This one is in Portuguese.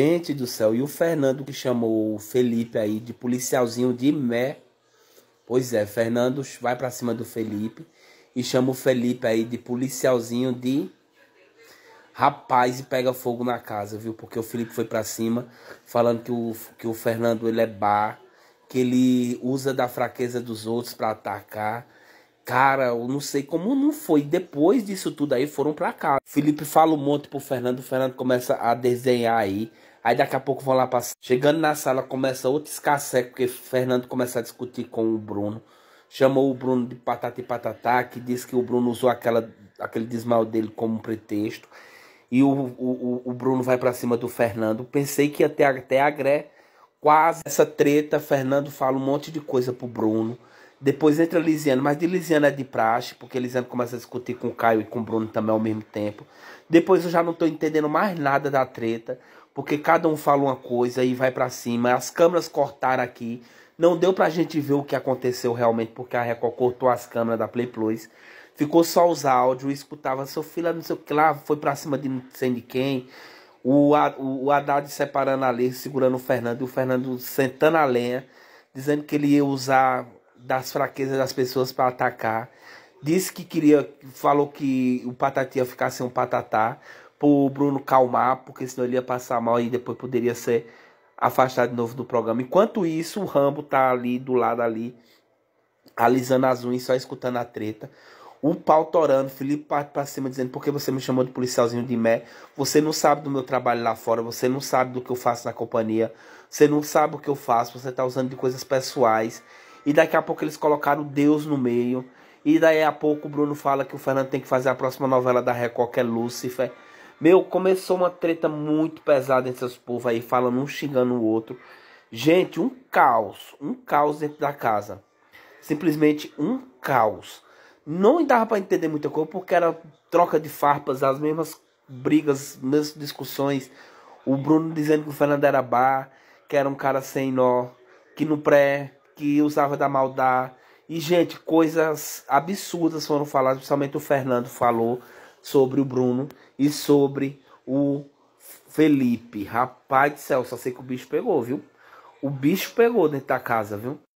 Gente do céu, e o Fernando que chamou o Felipe aí de policialzinho de mé. Pois é, Fernando vai para cima do Felipe e chama o Felipe aí de policialzinho de rapaz e pega fogo na casa, viu? Porque o Felipe foi para cima falando que o, que o Fernando ele é bar, que ele usa da fraqueza dos outros para atacar Cara, eu não sei como não foi. Depois disso tudo aí, foram pra cá. Felipe fala um monte pro Fernando, o Fernando começa a desenhar aí. Aí daqui a pouco vão lá passar. Chegando na sala, começa outro escasseco, porque Fernando começa a discutir com o Bruno. Chamou o Bruno de patata e patatá, que diz que o Bruno usou aquela, aquele desmaio dele como pretexto. E o, o, o Bruno vai para cima do Fernando. Pensei que ia ter até a Gré. Quase essa treta, Fernando fala um monte de coisa pro Bruno. Depois entra Lisiano, mas de Lisiano é de praxe, porque Lisiano começa a discutir com o Caio e com o Bruno também ao mesmo tempo. Depois eu já não estou entendendo mais nada da treta, porque cada um fala uma coisa e vai para cima. As câmeras cortaram aqui, não deu para a gente ver o que aconteceu realmente, porque a Record cortou as câmeras da Play Plus. Ficou só os áudios, escutava seu filho, não sei o que lá, foi para cima de não sei de quem. O, o, o Haddad separando a lei, segurando o Fernando, e o Fernando sentando a lenha, dizendo que ele ia usar das fraquezas das pessoas para atacar. Disse que queria, falou que o Patati ia ficar sem um patatá, pro Bruno calmar, porque senão ele ia passar mal e depois poderia ser afastado de novo do programa. Enquanto isso, o Rambo tá ali do lado ali, alisando as unhas, só escutando a treta. O pau torando, Felipe parte pra cima dizendo: Por que você me chamou de policialzinho de mé? Você não sabe do meu trabalho lá fora, você não sabe do que eu faço na companhia, você não sabe o que eu faço, você tá usando de coisas pessoais. E daqui a pouco eles colocaram Deus no meio. E daí a pouco o Bruno fala que o Fernando tem que fazer a próxima novela da Record, que é Lúcifer. Meu, começou uma treta muito pesada entre esses povos aí, falando um xingando o outro. Gente, um caos. Um caos dentro da casa. Simplesmente um caos. Não dava para entender muita coisa, porque era troca de farpas, as mesmas brigas, mesmas discussões. O Bruno dizendo que o Fernando era bar, que era um cara sem nó, que no pré que usava da maldade. E, gente, coisas absurdas foram faladas, principalmente o Fernando falou sobre o Bruno e sobre o Felipe. Rapaz do céu, só sei que o bicho pegou, viu? O bicho pegou dentro da casa, viu?